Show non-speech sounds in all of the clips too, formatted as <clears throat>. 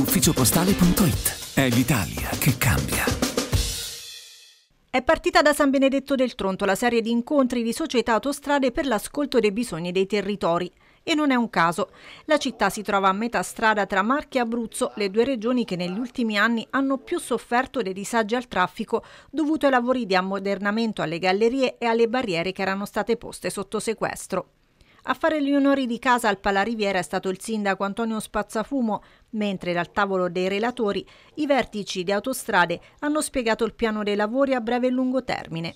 ufficiopostale.it. È l'Italia che cambia. È partita da San Benedetto del Tronto la serie di incontri di società autostrade per l'ascolto dei bisogni dei territori. E non è un caso. La città si trova a metà strada tra Marche e Abruzzo, le due regioni che negli ultimi anni hanno più sofferto dei disagi al traffico dovuto ai lavori di ammodernamento alle gallerie e alle barriere che erano state poste sotto sequestro. A fare gli onori di casa al Palariviera è stato il sindaco Antonio Spazzafumo, mentre dal tavolo dei relatori i vertici di autostrade hanno spiegato il piano dei lavori a breve e lungo termine.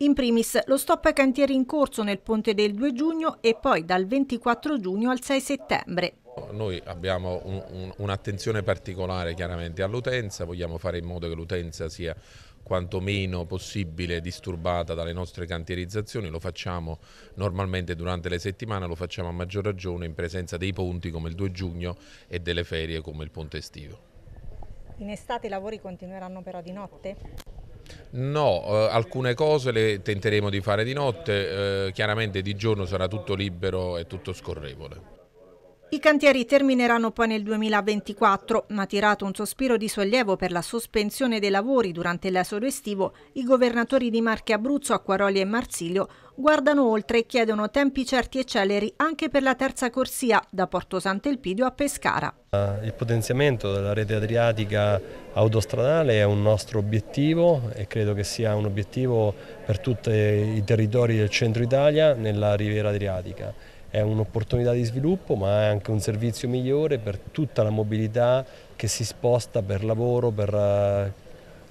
In primis lo stop ai cantieri in corso nel ponte del 2 giugno e poi dal 24 giugno al 6 settembre. Noi abbiamo un'attenzione un, un particolare chiaramente all'utenza, vogliamo fare in modo che l'utenza sia quanto meno possibile disturbata dalle nostre cantierizzazioni, lo facciamo normalmente durante le settimane, lo facciamo a maggior ragione in presenza dei ponti come il 2 giugno e delle ferie come il ponte estivo. In estate i lavori continueranno però di notte? No, eh, alcune cose le tenteremo di fare di notte, eh, chiaramente di giorno sarà tutto libero e tutto scorrevole. I cantieri termineranno poi nel 2024, ma tirato un sospiro di sollievo per la sospensione dei lavori durante l'esodo estivo, i governatori di Marche Abruzzo, Acquaroli e Marsilio guardano oltre e chiedono tempi certi e celeri anche per la terza corsia da Porto Sant'Elpidio a Pescara. Eh, il potenziamento della rete adriatica autostradale è un nostro obiettivo e credo che sia un obiettivo per tutti i territori del centro Italia nella riviera adriatica è un'opportunità di sviluppo ma è anche un servizio migliore per tutta la mobilità che si sposta per lavoro, per eh,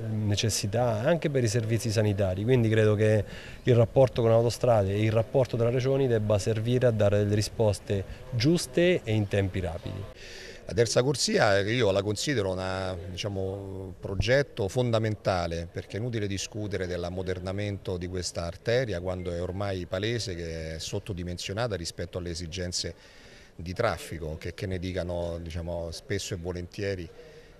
necessità, anche per i servizi sanitari. Quindi credo che il rapporto con Autostrade e il rapporto tra regioni debba servire a dare delle risposte giuste e in tempi rapidi. La terza corsia io la considero un diciamo, progetto fondamentale perché è inutile discutere dell'ammodernamento di questa arteria quando è ormai palese che è sottodimensionata rispetto alle esigenze di traffico, che, che ne dicano diciamo, spesso e volentieri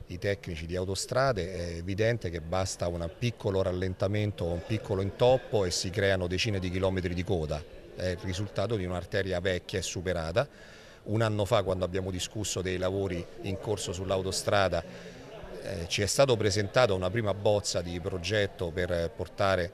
i tecnici di autostrade, è evidente che basta un piccolo rallentamento un piccolo intoppo e si creano decine di chilometri di coda. È il risultato di un'arteria vecchia e superata un anno fa quando abbiamo discusso dei lavori in corso sull'autostrada eh, ci è stata presentata una prima bozza di progetto per portare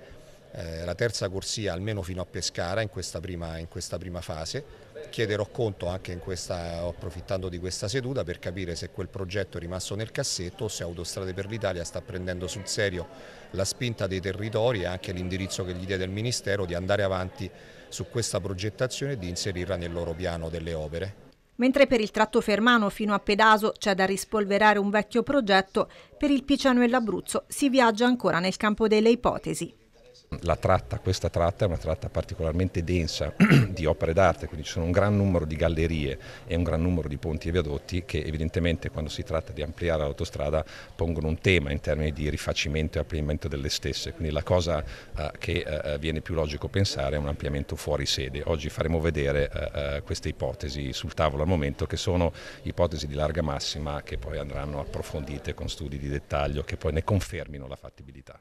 eh, la terza corsia almeno fino a Pescara in questa prima, in questa prima fase chiederò conto anche in questa, approfittando di questa seduta per capire se quel progetto è rimasto nel cassetto o se Autostrade per l'Italia sta prendendo sul serio la spinta dei territori e anche l'indirizzo che gli diede il Ministero di andare avanti su questa progettazione e di inserirla nel loro piano delle opere. Mentre per il tratto fermano fino a Pedaso c'è da rispolverare un vecchio progetto, per il Piciano e l'Abruzzo si viaggia ancora nel campo delle ipotesi. La tratta, questa tratta è una tratta particolarmente densa <clears throat> di opere d'arte, quindi ci sono un gran numero di gallerie e un gran numero di ponti e viadotti che evidentemente quando si tratta di ampliare l'autostrada pongono un tema in termini di rifacimento e ampliamento delle stesse, quindi la cosa eh, che eh, eh viene più logico pensare è un ampliamento fuori sede. Oggi faremo vedere eh, eh, queste ipotesi sul tavolo al momento che sono ipotesi di larga massima che poi andranno approfondite con studi di dettaglio che poi ne confermino la fattibilità.